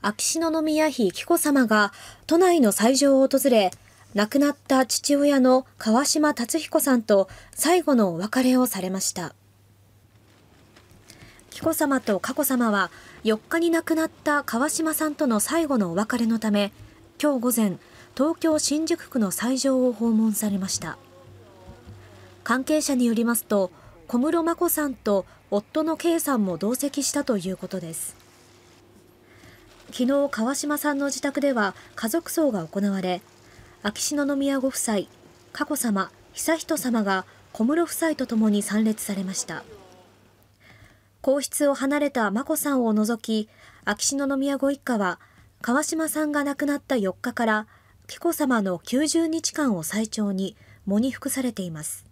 秋篠宮妃紀子さまが都内の斎場を訪れ、亡くなった父親の川島達彦さんと最後のお別れをされました。紀子さまと佳子さまは4日に亡くなった川島さんとの最後のお別れのため、今日午前、東京新宿区の斎場を訪問されました。関係者によりますと、小室眞子さんと夫の圭さんも同席したということです。昨日、川島さんの自宅では家族葬が行われ、秋篠宮ご夫妻、佳子さま、悠仁さまが小室夫妻とともに参列されました。皇室を離れた眞子さんを除き、秋篠宮ご一家は、川島さんが亡くなった4日から、紀子さまの90日間を最長に、喪に服されています。